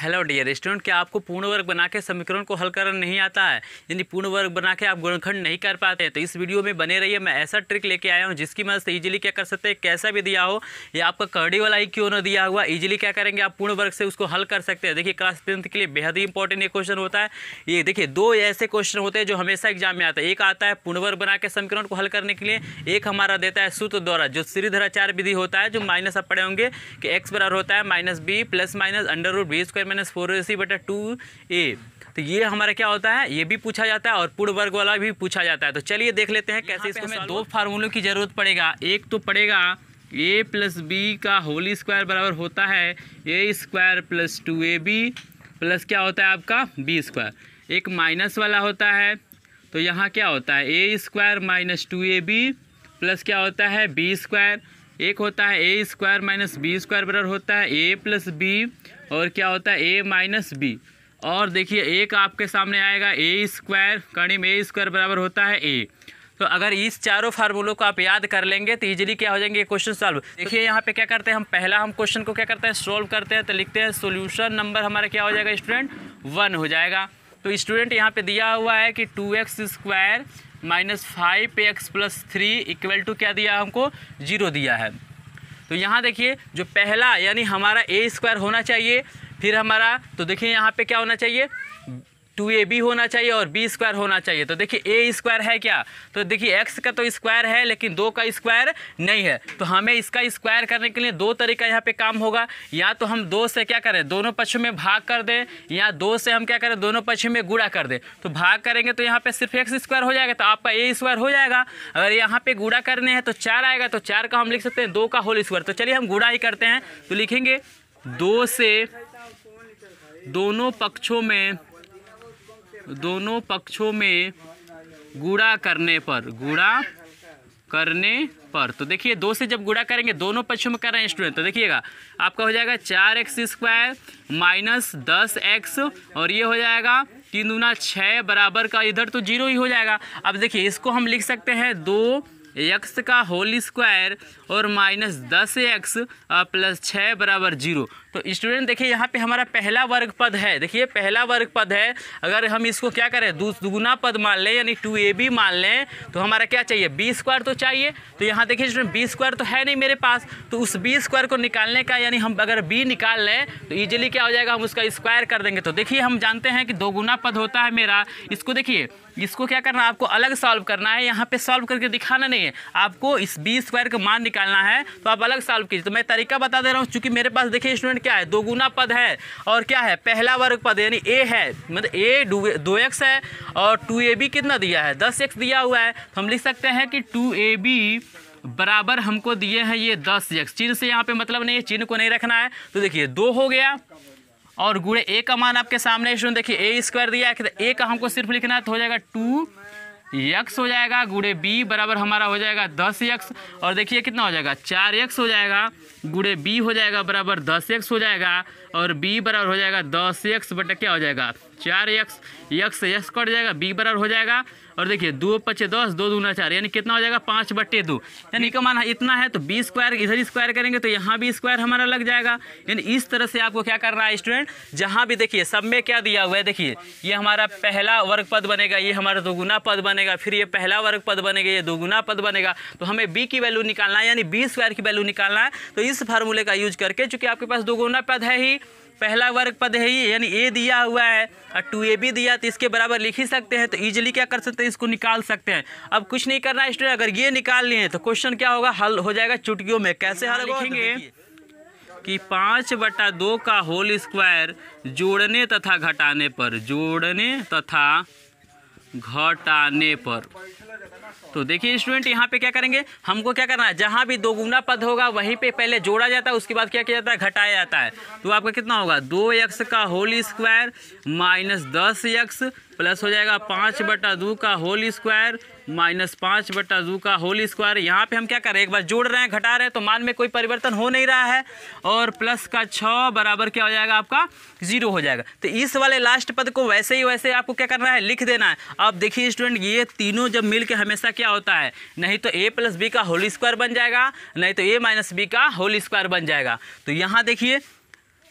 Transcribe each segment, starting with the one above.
hello dear student क्या आपको पूर्ण वर्ग बना के समीकरण को हल करना नहीं आता है यानी पूर्ण वर्ग बना के आप गुणखंड नहीं कर पाते हैं तो इस वीडियो में बने रहिए मैं ऐसा ट्रिक लेके आया हूँ जिसकी मदद से इजीली क्या कर सकते हैं कैसा भी दिया हो या आपका कड़ी वाला ही क्यों ना दिया हुआ इजीली क्या करेंगे आप पूर्ण वर्ग से उसको हल कर सकते हैं देखिए क्लास टेंथ के लिए बेहद ही इंपॉर्टेंट ये क्वेश्चन होता है ये देखिए दो ऐसे क्वेश्चन होते हैं जो हमेशा एग्जाम में आता है एक आता है पूर्ण वर्ग बना के समीकरण को हल करने के लिए एक हमारा देता है सूत्र द्वारा जो श्रीधराचार विधि होता है जो माइनस आप पड़े होंगे कि एक्स बराबर होता है minus b plus minus under root b square minus four a c बटा टू ए तो ये हमारा क्या होता है ये भी पूछा जाता है और पूर्व वर्ग वाला भी पूछा जाता है तो चलिए देख लेते हैं कैसे इसको हमें दो फार्मूलों की ज़रूरत पड़ेगा एक तो पड़ेगा ए प्लस बी का होली स्क्वायर बराबर होता है a square plus two a b plus क्या होता है आपका बी स्क्वायर एक माइनस वाला होता है तो यहाँ क्या होता है a square minus two a b plus क्या होता है बी स्क्वायर एक होता है a square minus b square बराबर होता है ए प्लस बी और क्या होता है ए माइनस बी और देखिए एक आपके सामने आएगा ए स्क्वायर कणिम ए स्क्वायर बराबर होता है ए तो अगर इस चारों फार्मूलों को आप याद कर लेंगे तो इजीली क्या हो जाएंगे क्वेश्चन सॉल्व देखिए यहाँ पे क्या करते हैं हम पहला हम क्वेश्चन को क्या करते हैं सॉल्व करते हैं तो लिखते हैं सोल्यूशन नंबर हमारा क्या हो जाएगा स्टूडेंट वन हो जाएगा तो स्टूडेंट यहाँ पे दिया हुआ है कि two x square minus five x plus three equal to क्या दिया हमको जीरो दिया है तो यहाँ देखिए जो पहला यानी हमारा ए स्क्वायर होना चाहिए फिर हमारा तो देखिए यहाँ पे क्या होना चाहिए टू ए बी होना चाहिए और बी स्क्वायर होना चाहिए तो देखिए ए स्क्वायर है क्या तो देखिए एक्स का तो स्क्वायर है लेकिन दो का स्क्वायर नहीं है तो हमें इसका स्क्वायर करने के लिए दो तरीका यहाँ पे काम होगा या तो हम दो से क्या करें दोनों पक्षों में भाग कर दें या दो से हम क्या करें दोनों पक्षों में गुड़ा कर दें तो भाग करेंगे तो यहाँ पर सिर्फ एक्स स्क्वायर हो जाएगा तो आपका ए स्क्वायर हो जाएगा अगर यहाँ पर गुड़ा करने हैं तो चार आएगा तो चार का हम लिख सकते हैं दो का होल स्क्वायर तो चलिए हम गुड़ा ही करते हैं तो लिखेंगे दो से दोनों पक्षों में दोनों पक्षों में गुड़ा करने पर गुड़ा करने पर तो देखिए दो से जब गुड़ा करेंगे दोनों पक्षों में कर रहे हैं स्टूडेंट तो देखिएगा आपका हो जाएगा चार एक्स स्क्वायर माइनस दस एक्स और ये हो जाएगा तीन दूना छः बराबर का इधर तो जीरो ही हो जाएगा अब देखिए इसको हम लिख सकते हैं दो एक्स का होल स्क्वायर और माइनस दस एक्स प्लस छः बराबर जीरो तो स्टूडेंट देखिए यहाँ पे हमारा पहला वर्ग पद है देखिए पहला वर्ग पद है अगर हम इसको क्या करें दुगुना पद मान लें यानी टू ए बी मान लें तो हमारा क्या चाहिए बी स्क्वायर तो चाहिए तो यहाँ देखिए स्टूडेंट बी स्क्वायर तो है नहीं मेरे पास तो उस बी स्क्वायर को निकालने का यानी हम अगर बी निकाल लें तो ईजिली क्या हो जाएगा हम उसका स्क्वायर कर देंगे तो देखिए हम जानते हैं कि दोगुना पद होता है मेरा इसको देखिए इसको क्या करना है आपको अलग सॉल्व करना है यहाँ पे सॉल्व करके दिखाना नहीं है आपको इस बी स्क्वायर का मान निकालना है तो आप अलग सॉल्व कीजिए तो मैं तरीका बता दे रहा हूँ चूँकि मेरे पास देखिए स्टूडेंट क्या है दोगुना पद है और क्या है पहला वर्ग पद यानी ए है मतलब ए दो एक्स है और टू ए बी कितना दिया है दस एक्स दिया हुआ है तो हम लिख सकते हैं कि टू ए बी बराबर हमको दिए हैं ये दस एक्स चिन्ह से यहाँ पे मतलब नहीं है चिन्ह को नहीं रखना है तो देखिए दो हो गया और गुड़े ए का मान आपके सामने देखिए ए स्क्वायर दिया है ए का हमको सिर्फ लिखना है तो हो जाएगा टू यक्स हो जाएगा गुड़े बी बराबर हमारा हो जाएगा दस यक्स और देखिए कितना हो जाएगा चार यक्स हो जाएगा गुड़े बी हो जाएगा बराबर दस यक्स हो जाएगा और बी बराबर हो जाएगा दस यक्स बटे क्या हो जाएगा चार यक्स यक्स यक्स कट जाएगा बी बराबर हो जाएगा और देखिए दो पच्चे दस दो दूना चार यानी कितना हो जाएगा पाँच बट्टे दो यानी का माना इतना है तो बी स्क्वायर इधर स्क्वायर करेंगे तो यहाँ भी स्क्वायर हमारा लग जाएगा यानी इस तरह से आपको क्या करना है स्टूडेंट जहाँ भी देखिए सब में क्या दिया हुआ है देखिए ये हमारा पहला वर्ग पद बनेगा ये हमारा दोगुना पद बनेगा फिर ये पहला वर्ग पद बनेगा ये दोगुना पद बनेगा तो हमें बी की वैल्यू निकालना है यानी बी स्क्वायर की वैल्यू निकालना है तो इस फार्मूले का यूज करके चूंकि आपके पास दोगुना पद है ही पहला वर्ग पद है ये यानी ए दिया हुआ है और टू ए भी दिया तो इसके बराबर लिख ही सकते हैं तो ईजिली क्या कर सकते हैं इसको निकाल सकते हैं अब कुछ नहीं करना स्टूडेंट अगर ये निकाल लिए तो क्वेश्चन क्या होगा हल हो जाएगा चुटकियों में कैसे हल हाँ, लिखेंगे तो कि पाँच बटा दो का होल स्क्वायर जोड़ने तथा घटाने पर जोड़ने तथा घटाने पर तो देखिए स्टूडेंट यहाँ पे क्या करेंगे हमको क्या करना है जहाँ भी दोगुना पद होगा वहीं पे पहले जोड़ा जाता है उसके बाद क्या किया जाता है घटाया जाता है तो आपका कितना होगा दो यक्स का होल स्क्वायर माइनस दस यक्स प्लस हो जाएगा पाँच बटा दो का होल स्क्वायर माइनस पाँच बटा दो का होल स्क्वायर यहाँ पे हम क्या कर रहे हैं एक बार जोड़ रहे हैं घटा रहे हैं तो मान में कोई परिवर्तन हो नहीं रहा है और प्लस का छः बराबर क्या हो जाएगा आपका जीरो हो जाएगा तो इस वाले लास्ट पद को वैसे ही वैसे आपको क्या करना है लिख देना है अब देखिए स्टूडेंट ये तीनों जब मिल के हमेशा क्या होता है नहीं तो ए प्लस बी का होल स्क्वायर बन जाएगा नहीं तो ए माइनस बी का होल स्क्वायर बन जाएगा तो यहाँ देखिए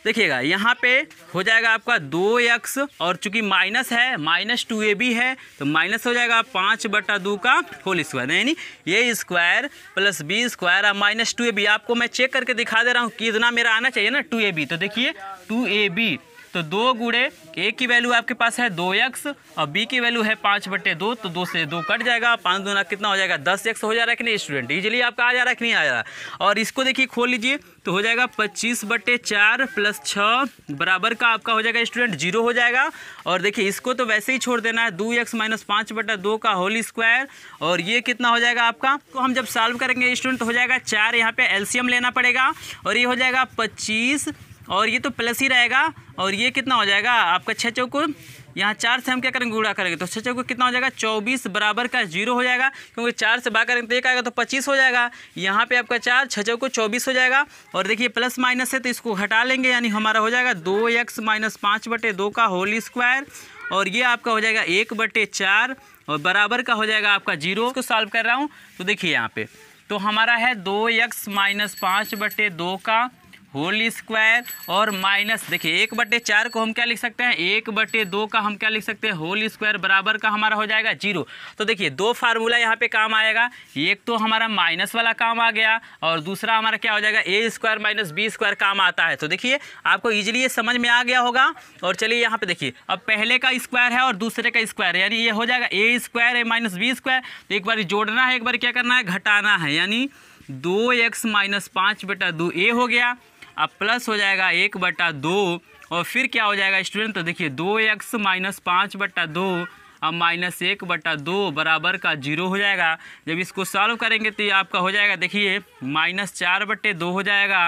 देखिएगा यहाँ पे हो जाएगा आपका दो एक्स और चूंकि माइनस है माइनस टू ए बी है तो माइनस हो जाएगा पाँच बटा दो का होल स्क्वायर यानी ये स्क्वायर प्लस बी स्क्वायर और माइनस टू ए बी आपको मैं चेक करके दिखा दे रहा हूँ कितना मेरा आना चाहिए ना टू ए बी तो देखिए टू ए बी तो दो गुड़े ए की वैल्यू आपके पास है दो एक्स और बी की वैल्यू है पाँच बटे दो तो दो से दो कट जाएगा पाँच दूना कितना हो जाएगा दस एक्स हो जा रहा है कि नहीं स्टूडेंट इजिली आपका आ जा रहा है कि नहीं आ जा रहा और इसको देखिए खोल लीजिए तो हो जाएगा पच्चीस बटे चार प्लस छः बराबर का आपका हो जाएगा स्टूडेंट जीरो हो जाएगा और देखिए इसको तो वैसे ही छोड़ देना है दो एक्स माइनस पाँच बटा दो का होल स्क्वायर और ये कितना हो जाएगा आपका तो हम जब सॉल्व करेंगे स्टूडेंट तो हो जाएगा चार यहाँ पे एलसीएम लेना पड़ेगा और ये हो जाएगा पच्चीस और ये तो प्लस ही रहेगा और ये कितना हो जाएगा आपका छः चौक यहाँ चार से हम क्या करेंगे गुड़ा करेंगे तो छः चौक कितना हो जाएगा चौबीस बराबर का जीरो हो जाएगा क्योंकि चार से बाहर करेंगे तो एक आएगा तो पच्चीस हो जाएगा यहाँ पे आपका चार छः चौक चौबीस हो जाएगा और देखिए प्लस माइनस है तो इसको हटा लेंगे यानी हमारा हो जाएगा दो एक्स माइनस पाँच बटे दो का होल स्क्वायर और ये आपका हो जाएगा एक बटे चार और बराबर का हो जाएगा आपका जीरो को सॉल्व कर रहा हूँ तो देखिए यहाँ पर तो हमारा है दो एक्स माइनस पाँच बटे दो का होल स्क्वायर और माइनस देखिए एक बटे चार को हम क्या लिख सकते हैं एक बटे दो का हम क्या लिख सकते हैं होल स्क्वायर बराबर का हमारा हो जाएगा जीरो तो देखिए दो फार्मूला यहाँ पे काम आएगा एक तो हमारा माइनस वाला काम आ गया और दूसरा हमारा क्या हो जाएगा a square minus b square काम आता है तो देखिए आपको ईजिली ये समझ में आ गया होगा और चलिए यहाँ पर देखिए अब पहले का स्क्वायर है और दूसरे का स्क्वायर यानी ये हो जाएगा a square a minus b square तो एक बार जोड़ना है एक बार क्या करना है घटाना है यानी दो एक्स माइनस पाँच बेटा दो ए हो गया अब प्लस हो जाएगा एक बटा दो और फिर क्या हो जाएगा स्टूडेंट तो देखिए दो एक्स माइनस पाँच बटा दो अब माइनस एक बटा दो बराबर का जीरो हो जाएगा जब इसको सॉल्व करेंगे तो ये आपका हो जाएगा देखिए माइनस चार बटे दो हो जाएगा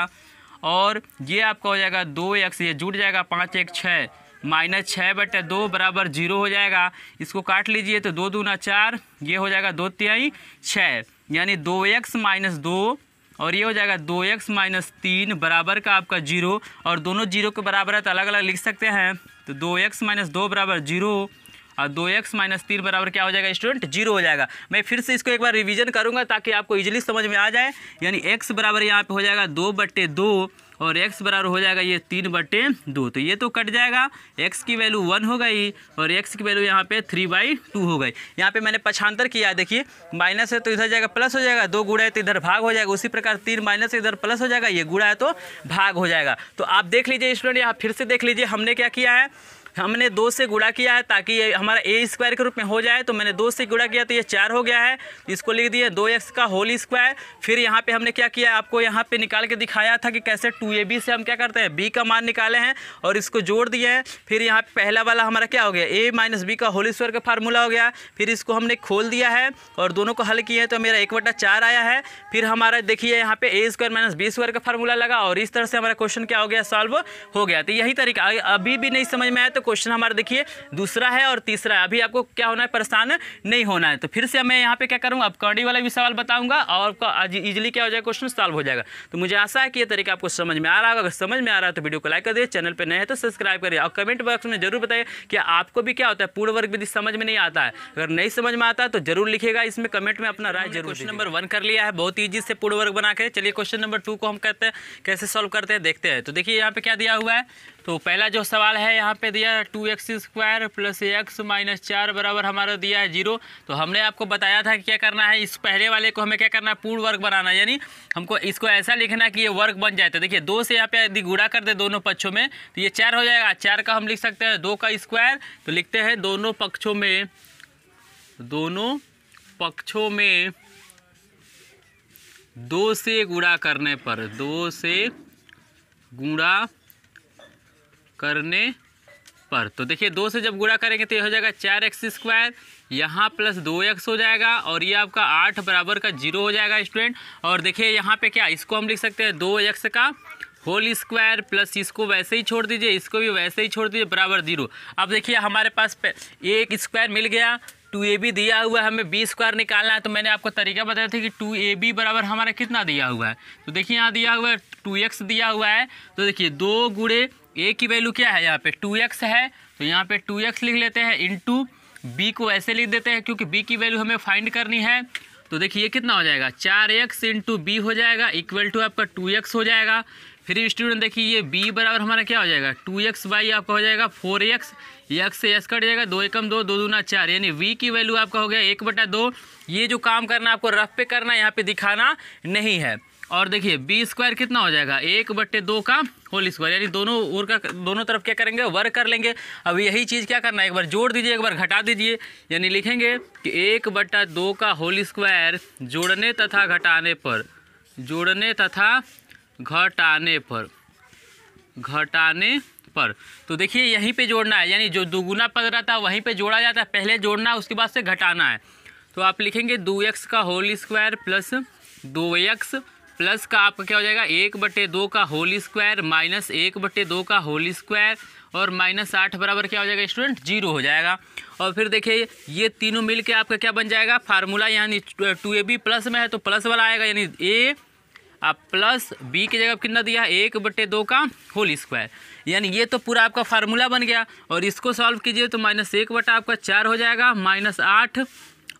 और ये आपका हो जाएगा दो एक्स ये जुट जाएगा पाँच एक छः माइनस छः बटे दो बराबर जीरो हो जाएगा इसको काट लीजिए तो दो दूना चार ये हो जाएगा दो तिहाई छः यानी दो एक्स माइनस दो और ये हो जाएगा दो एक्स माइनस तीन बराबर का आपका जीरो और दोनों जीरो के बराबर है तो अलग अलग लिख सकते हैं तो दो एक्स माइनस दो बराबर जीरो और दो एक्स माइनस तीन बराबर क्या हो जाएगा स्टूडेंट जीरो हो जाएगा मैं फिर से इसको एक बार रिवीज़न करूँगा ताकि आपको ईजिली समझ में आ जाए यानी एक्स बराबर यहाँ पे हो जाएगा दो बट्टे दो और x बराबर हो जाएगा ये तीन बट्टे दो तो ये तो कट जाएगा x की वैल्यू वन हो गई और x की वैल्यू यहाँ पे थ्री बाई टू हो गई यहाँ पे मैंने पछांतर किया देखिए माइनस है तो इधर जाएगा प्लस हो जाएगा दो गुड़ा है तो इधर भाग हो जाएगा उसी प्रकार तीन माइनस इधर प्लस हो जाएगा ये गुड़ा है तो भाग हो जाएगा तो आप देख लीजिए स्टूडेंट यहाँ फिर से देख लीजिए हमने क्या किया है हमने दो से गुड़ा किया है ताकि ये हमारा ए स्क्वायर के रूप में हो जाए तो मैंने दो से गुड़ा किया तो ये चार हो गया है इसको लिख दिए दो एक्स का होल स्क्वायर फिर यहाँ पे हमने क्या किया आपको यहाँ पे निकाल के दिखाया था कि कैसे टू ए बी से हम क्या करते हैं बी का मान निकाले हैं और इसको जोड़ दिए हैं फिर यहाँ पर पहला वाला हमारा क्या हो गया ए माइनस बी का होल स्क्वायर का फार्मूला हो गया फिर इसको हमने खोल दिया है और दोनों को हल किए हैं तो मेरा एक बटा चार आया है फिर हमारा देखिए यहाँ पे a square minus b square का फार्मूला लगा और इस तरह से हमारा क्वेश्चन क्या हो गया सॉल्व हो गया तो यही तरीका अभी भी नहीं समझ में आया तो क्वेश्चन हमारा देखिए दूसरा है और तीसरा है अभी आपको क्या होना है परेशान नहीं होना है तो फिर से मैं यहाँ पे क्या करूँगा अपकॉर्डिंग वाला भी सवाल बताऊंगा और इजिली क्या हो जाएगा क्वेश्चन सॉल्व हो जाएगा तो मुझे आशा है कि ये तरीका आपको समझ में आ रहा होगा अगर समझ में आ रहा है तो वीडियो को लाइक कर दिए चैनल पर नए है तो सब्सक्राइब करिए और कमेंट बॉक्स में जरूर बताइए कि आपको भी क्या होता है पूर्ण वर्ग विधि समझ में नहीं आता है अगर नहीं समझ में आता तो जरूर लिखेगा इसमें कमेंट में अपना राय जरूर क्वेश्चन नंबर वन कर लिया है बहुत ईजी से पूर्ण वर्ग बना के चलिए क्वेश्चन नंबर टू को हम कहते हैं कैसे सॉल्व करते हैं देखते हैं तो देखिए यहाँ पे क्या दिया हुआ है तो पहला जो सवाल है यहाँ पे दिया two x square plus x minus चार बराबर हमारा दिया है जीरो तो हमने आपको बताया था कि क्या करना है इस पहले वाले को हमें क्या करना है पूर्ण वर्ग बनाना यानी हमको इसको ऐसा लिखना कि ये वर्ग बन जाए तो देखिए दो से यहाँ पे यदि गुड़ा कर दे दोनों पक्षों में तो ये चार हो जाएगा चार का हम लिख सकते हैं दो का स्क्वायर तो लिखते हैं दोनों पक्षों में दोनों पक्षों में दो से गुड़ा करने पर दो से गुड़ा करने पर तो देखिए दो से जब गुणा करेंगे तो यह हो जाएगा चार एक्स स्क्वायर यहाँ प्लस दो एक्स हो जाएगा और ये आपका आठ बराबर का जीरो हो जाएगा स्टूडेंट और देखिए यहाँ पे क्या इसको हम लिख सकते हैं दो एक्स का होल स्क्वायर प्लस इसको वैसे ही छोड़ दीजिए इसको भी वैसे ही छोड़ दीजिए बराबर जीरो अब देखिए हमारे पास एक स्क्वायर मिल गया टू ए बी दिया हुआ है हमें बी स्क्वायर निकालना है तो मैंने आपको तरीका बताया था कि टू ए बी बराबर हमारा कितना दिया हुआ है तो देखिए यहाँ दिया हुआ है टू एक्स दिया हुआ है तो देखिए दो गुड़े ए की वैल्यू क्या है यहाँ पे टू एक्स है तो यहाँ पे टू एक्स लिख लेते हैं इन टू बी को ऐसे लिख देते हैं क्योंकि बी की वैल्यू हमें फाइंड करनी है तो देखिए ये कितना हो जाएगा चार एक्स इंटू बी हो जाएगा इक्वल टू आपका टू एक्स हो जाएगा फिर स्टूडेंट देखिए ये बी बराबर हमारा क्या हो जाएगा टू एक्स बाई आपका हो जाएगा फोर एक्स एक्स से एक्स कट जाएगा दो एकम दो दो दूना चार यानी वी की वैल्यू आपका हो गया एक बटा दो ये जो काम करना आपको रफ पे करना यहाँ पे दिखाना नहीं है और देखिए बी स्क्वायर कितना हो जाएगा एक बट्टे दो का होल स्क्वायर यानी दोनों ओर का दोनों तरफ क्या करेंगे वर्क कर लेंगे अब यही चीज़ क्या करना है एक बार जोड़ दीजिए एक बार घटा दीजिए यानी लिखेंगे कि एक बट्टा दो का होल स्क्वायर जोड़ने तथा घटाने पर जोड़ने तथा घटाने पर घटाने पर तो देखिए यहीं पर जोड़ना है यानी जो दुगुना पद रहता है वहीं पर जोड़ा जाता है पहले जोड़ना है उसके बाद से घटाना है तो आप लिखेंगे दो एक्स का होल स्क्वायर प्लस दो एक्स प्लस का आपका क्या हो जाएगा एक बटे दो का होल स्क्वायर माइनस एक बटे दो का होल स्क्वायर और माइनस आठ बराबर क्या हो जाएगा स्टूडेंट जीरो हो जाएगा और फिर देखिए ये तीनों मिल के आपका क्या बन जाएगा फार्मूला यानी टू ए बी प्लस में है तो प्लस वाला आएगा यानी ए आप प्लस बी की जगह कितना दिया है एक बटे दो का होल स्क्वायर यानी ये तो पूरा आपका फार्मूला बन गया और इसको सॉल्व कीजिए तो माइनस एक बटा आपका चार हो जाएगा माइनस आठ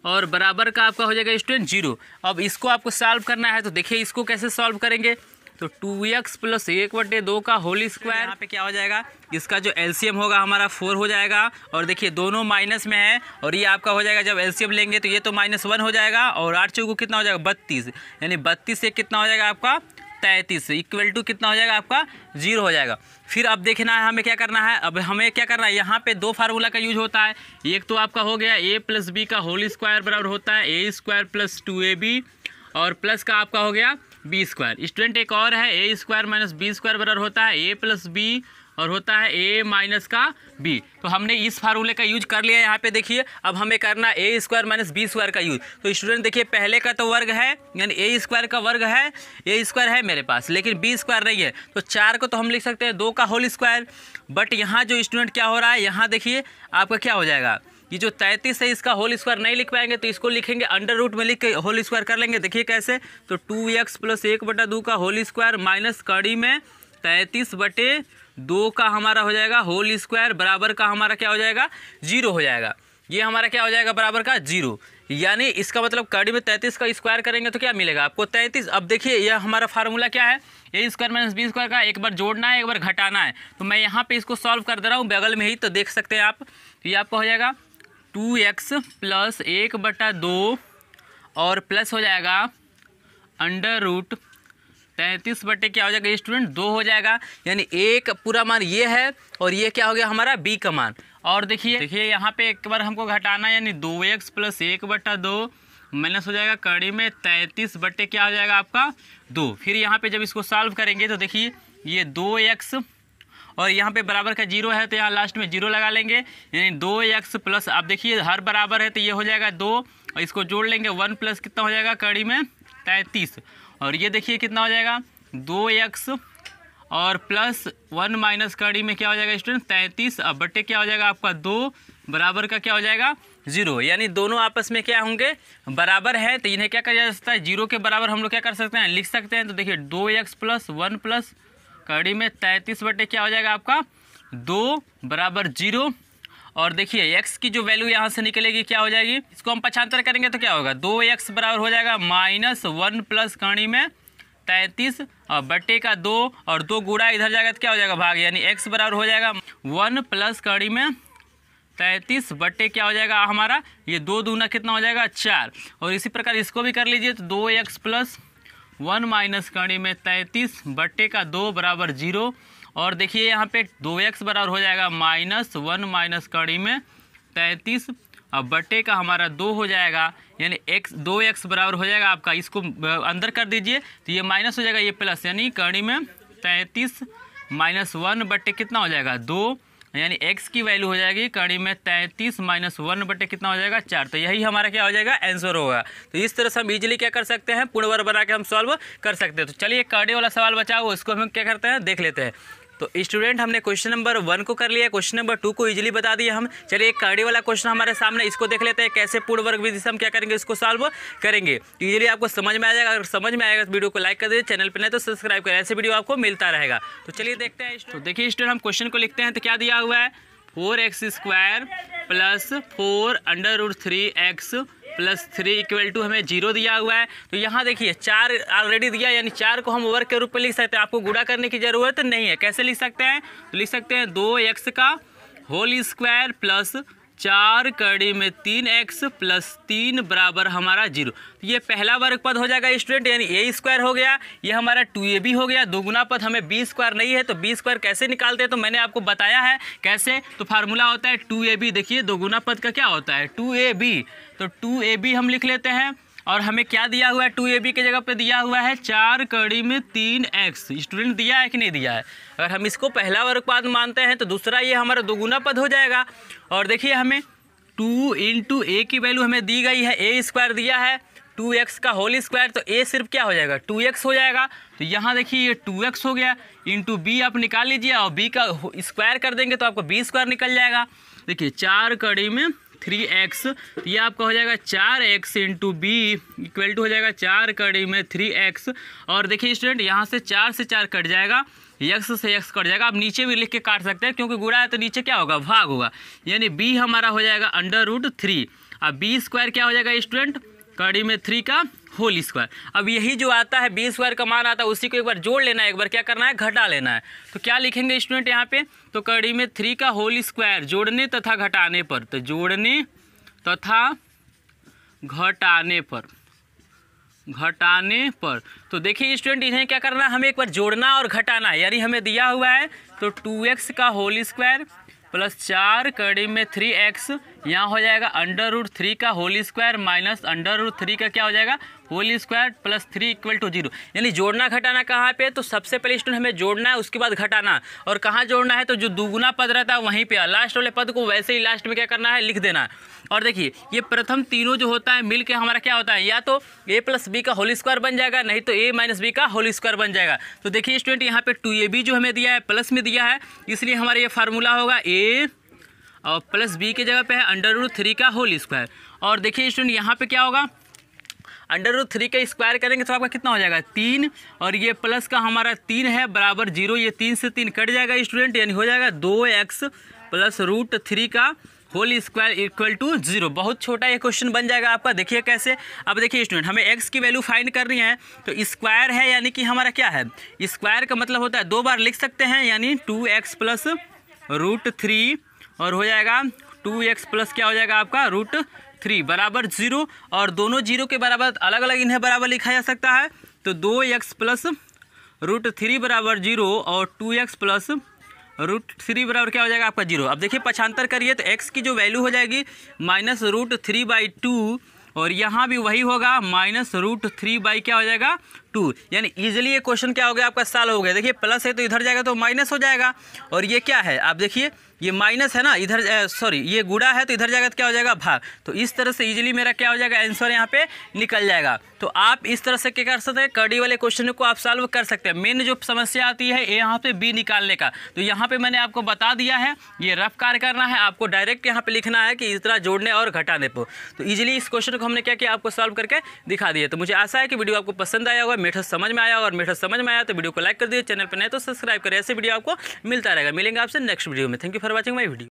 और बराबर का आपका हो जाएगा स्टूडेंट जीरो अब इसको आपको सॉल्व करना है तो देखिए इसको कैसे सॉल्व करेंगे तो टू एक्स प्लस एक बटे दो का होल स्क्वायर यहाँ पे क्या हो जाएगा इसका जो एलसीएम होगा हमारा फोर हो जाएगा और देखिए दोनों माइनस में है और ये आपका हो जाएगा जब एलसीएम लेंगे तो ये तो माइनस वन हो जाएगा और आठ चौको कितना हो जाएगा बत्तीस यानी बत्तीस से कितना हो जाएगा आपका तैंतीस इक्वल टू कितना हो जाएगा आपका जीरो हो जाएगा फिर अब देखना है हमें क्या करना है अब हमें क्या करना है यहाँ पे दो फार्मूला का यूज होता है एक तो आपका हो गया ए प्लस बी का होल स्क्वायर बराबर होता है a square plus two a b और प्लस का आपका हो गया बी स्क्वायर स्टूडेंट एक और है a square minus b square बराबर होता है ए प्लस बी और होता है ए माइनस का बी तो हमने इस फार्मूले का यूज कर लिया यहाँ पे देखिए अब हमें करना a square minus b square का यूज तो स्टूडेंट देखिए पहले का तो वर्ग है यानी ए स्क्वायर का वर्ग है ए स्क्वायर है मेरे पास लेकिन बी स्क्वायर नहीं है तो चार को तो हम लिख सकते हैं दो का होल स्क्वायर बट यहाँ जो स्टूडेंट क्या हो रहा है यहाँ देखिए आपका क्या हो जाएगा ये जो तैंतीस है इसका होल स्क्वायर नहीं लिख पाएंगे तो इसको लिखेंगे अंडर रूट में लिख के होल स्क्वायर कर लेंगे देखिए कैसे तो टू एक्स प्लस एक बटा दो का होल स्क्वायर माइनस कड़ी में तैंतीस बटे दो का हमारा हो जाएगा होल स्क्वायर बराबर का हमारा क्या हो जाएगा जीरो हो जाएगा ये हमारा क्या हो जाएगा बराबर का जीरो यानी इसका मतलब कड़ी में तैंतीस का स्क्वायर करेंगे तो क्या मिलेगा आपको तैंतीस अब देखिए यह हमारा फार्मूला क्या है a square minus b square का एक बार जोड़ना है एक बार घटाना है तो मैं यहाँ पे इसको सॉल्व कर दे रहा हूँ बगल में ही तो देख सकते हैं आप तो ये आपका हो जाएगा टू एक्स प्लस एक बटा दो और प्लस हो जाएगा अंडर रूट तैंतीस बटे क्या हो जाएगा स्टूडेंट दो हो जाएगा यानी एक पूरा मान ये है और ये क्या हो गया हमारा बी का मान और देखिए देखिए यहाँ पे एक बार हमको घटाना यानी दो एक्स प्लस एक बटा दो माइनस हो जाएगा कड़ी में तैंतीस बटे क्या हो जाएगा आपका दो फिर यहाँ पे जब इसको सॉल्व करेंगे तो देखिए ये दो एक्स और यहाँ पे बराबर का जीरो है तो यहाँ लास्ट में जीरो लगा लेंगे यानी दो एक्स प्लस आप देखिए हर बराबर है तो ये हो जाएगा दो और इसको जोड़ लेंगे वन प्लस कितना हो जाएगा कड़ी में तैंतीस और ये देखिए कितना हो जाएगा दो एक्स और प्लस वन माइनस कड़ी में क्या हो जाएगा स्टूडेंट तैंतीस अब बटे क्या हो जाएगा आपका दो बराबर का क्या हो जाएगा जीरो यानी दोनों आपस में क्या होंगे बराबर है तो इन्हें क्या किया जा सकता है जीरो के बराबर हम लोग क्या कर सकते हैं लिख सकते हैं तो देखिए दो एक्स प्लस वन प्लस कड़ी में तैंतीस बटे क्या हो जाएगा आपका दो बराबर जीरो और देखिए एक्स की जो वैल्यू यहाँ से निकलेगी क्या हो जाएगी इसको हम पछांतर करेंगे तो क्या होगा दो एक्स बराबर हो जाएगा माइनस वन प्लस कणी में तैंतीस और बट्टे का दो और दो गुड़ा इधर जाएगा तो क्या हो जाएगा भाग यानी एक्स बराबर हो जाएगा वन प्लस कड़ी में तैंतीस बट्टे क्या हो जाएगा हमारा ये दो दूना कितना हो जाएगा चार और इसी प्रकार इसको भी कर लीजिए तो दो एक्स प्लस वन माइनस कड़ी में तैंतीस बट्टे का दो बराबर जीरो और देखिए यहाँ पे दो एक्स बराबर हो जाएगा माइनस वन माइनस कड़ी में तैंतीस और बटे का हमारा दो हो जाएगा यानी एक्स दो एक्स बराबर हो जाएगा आपका इसको अंदर कर दीजिए तो ये माइनस हो जाएगा ये प्लस यानी कड़ी में तैंतीस माइनस वन बटे कितना हो जाएगा दो यानी एक्स की वैल्यू हो जाएगी कड़ी में तैंतीस माइनस वन बटे कितना हो जाएगा चार तो यही हमारा क्या हो जाएगा आंसर होगा तो इस तरह से हम इजीली क्या कर सकते हैं पूर्णवर बना के हम सॉल्व कर सकते हैं तो चलिए कड़ी वाला सवाल बचाओ उसको हम क्या करते हैं देख लेते हैं तो स्टूडेंट हमने क्वेश्चन नंबर वन को कर लिया क्वेश्चन नंबर टू को इजीली बता दिया हम चलिए एक कड़ी वाला क्वेश्चन हमारे सामने इसको देख लेते हैं कैसे पूर्ण वर्ग विधि से हम क्या करेंगे इसको सॉल्व करेंगे इजीली आपको समझ में आ जाएगा अगर समझ में आएगा तो वीडियो को लाइक कर दीजिए चैनल पर नहीं तो सब्सक्राइब करें ऐसे वीडियो आपको मिलता रहेगा तो चलिए देखते हैं तो देखिए स्टूडेंट हम क्वेश्चन को लिखते हैं तो क्या दिया हुआ है four x square plus four under root three x plus three equal to हमें जीरो दिया हुआ है तो यहाँ देखिए चार ऑलरेडी दिया यानी चार को हम वर्ग के रूप में लिख सकते हैं आपको गुड़ा करने की ज़रूरत नहीं है कैसे लिख सकते हैं तो लिख सकते हैं दो एक्स का होल स्क्वायर प्लस चार कड़ी में तीन एक्स प्लस तीन बराबर हमारा जीरो तो ये पहला वर्ग पद हो जाएगा स्टूडेंट यानी ए स्क्वायर हो गया ये हमारा टू ए भी हो गया दोगुना पद हमें बी स्क्वायर नहीं है तो बी स्क्वायर कैसे निकालते हैं तो मैंने आपको बताया है कैसे तो फार्मूला होता है टू ए बी देखिए दोगुना पद का क्या होता है टू ए बी तो टू ए बी हम लिख लेते हैं और हमें क्या दिया हुआ है टू ए बी के जगह पे दिया हुआ है चार कड़ी में तीन एक्स स्टूडेंट दिया है कि नहीं दिया है अगर हम इसको पहला वर्ग पद मानते हैं तो दूसरा ये हमारा दोगुना पद हो जाएगा और देखिए हमें टू इंटू ए की वैल्यू हमें दी गई है ए स्क्वायर दिया है टू एक्स का होल स्क्वायर तो ए सिर्फ क्या हो जाएगा टू एक्स हो जाएगा तो यहाँ देखिए ये टू एक्स हो गया इंटू बी आप निकाल लीजिए और बी का स्क्वायर कर देंगे तो आपको बी स्क्वायर निकल जाएगा देखिए चार कड़ी में थ्री एक्स तो ये आपका हो जाएगा चार x into b equal to हो जाएगा चार कड़ी में थ्री एक्स और देखिए स्टूडेंट यहाँ से चार से चार कट जाएगा यक्स से यक्स कट जाएगा आप नीचे भी लिख के काट सकते हैं क्योंकि गुड़ा है तो नीचे क्या होगा भाग होगा यानी बी हमारा हो जाएगा अंडर रूट थ्री अब बी स्क्वायर क्या हो जाएगा स्टूडेंट कड़ी में थ्री का होल स्क्वायर अब यही जो आता है बी स्क्वायर का मान आता है उसी को एक बार जोड़ लेना है एक बार क्या करना है घटा लेना है तो क्या लिखेंगे स्टूडेंट यहाँ पे तो कड़ी में थ्री का होल स्क्वायर जोड़ने तथा घटाने पर तो जोड़ने तथा घटाने पर घटाने पर तो देखिए स्टूडेंट इन्हें क्या करना है हमें एक बार जोड़ना और घटाना है यानी हमें दिया हुआ है तो टू एक्स का होल स्क्वायर प्लस चार कड़ी में थ्री एक्स यहाँ हो जाएगा अंडर रूट थ्री का whole square minus under root three का क्या हो जाएगा whole square plus three equal to zero यानी जोड़ना घटाना कहाँ पे तो सबसे पहले स्टूडेंट हमें जोड़ना है उसके बाद घटाना और कहाँ जोड़ना है तो जो दुगुना पद रहता है वहीं पे लास्ट वाले पद को वैसे ही लास्ट में क्या करना है लिख देना है और देखिए ये प्रथम तीनों जो होता है मिल हमारा क्या होता है या तो ए प्लस बी का होल स्क्वायर बन जाएगा नहीं तो ए माइनस बी का होल स्क्वायर बन जाएगा तो देखिए स्टूडेंट यहाँ पर टू ए बी जो हमें दिया है प्लस में दिया है इसलिए हमारा ये फार्मूला होगा ए और प्लस बी के जगह पे है अंडर रूट थ्री का होल स्क्वायर और देखिए स्टूडेंट यहाँ पे क्या होगा अंडर रूट थ्री का स्क्वायर करेंगे तो आपका कितना हो जाएगा तीन और ये प्लस का हमारा तीन है बराबर जीरो ये तीन से तीन कट जाएगा स्टूडेंट यानी हो जाएगा दो एक्स प्लस रूट थ्री का whole square equal to zero बहुत छोटा ये क्वेश्चन बन जाएगा आपका देखिए कैसे अब देखिए स्टूडेंट हमें एक्स की वैल्यू फाइंड करनी है तो स्क्वायर है यानी कि हमारा क्या है स्क्वायर का मतलब होता है दो बार लिख सकते हैं यानी two x plus root three और हो जाएगा टू एक्स प्लस क्या हो जाएगा आपका रूट थ्री बराबर जीरो और दोनों जीरो के बराबर अलग अलग इन्हें बराबर लिखा जा सकता है तो दो एक्स प्लस रूट थ्री बराबर जीरो और two x plus root three बराबर क्या हो जाएगा आपका जीरो अब देखिए पछांतर करिए तो एक्स की जो वैल्यू हो जाएगी minus root three by two और यहाँ भी वही होगा माइनस रूट थ्री बाई क्या हो जाएगा टू यानी इजिली ये क्वेश्चन क्या हो गया आपका साल हो गया देखिए प्लस है तो इधर जाएगा तो माइनस हो जाएगा और ये क्या है आप देखिए ये माइनस है ना इधर सॉरी ये गुड़ा है तो इधर जाएगा तो क्या हो जाएगा भाग तो इस तरह से इजिली मेरा क्या हो जाएगा आंसर यहाँ पे निकल जाएगा तो आप इस तरह से क्या कर सकते हैं कड़ी वाले क्वेश्चन को आप सॉल्व कर सकते हैं मेन जो समस्या आती है यहाँ पे बी निकालने का तो यहाँ पे मैंने आपको बता दिया है ये रफ कार्य करना है आपको डायरेक्ट यहाँ पे लिखना है कि इतना जोड़ने और घटाने पर तो ईजिली इस क्वेश्चन को हमने क्या किया आपको सॉल्व करके दिखा दिया तो मुझे आशा है कि वीडियो आपको पसंद आया होगा मेथड समझ में आया और मेथड समझ में आया तो वीडियो को लाइक कर दिए चैनल पर नहीं तो सब्सक्राइब करें ऐसे वीडियो आपको मिलता रहेगा मिलेंगे आपसे नेक्स्ट वीडियो में thank you for watching my video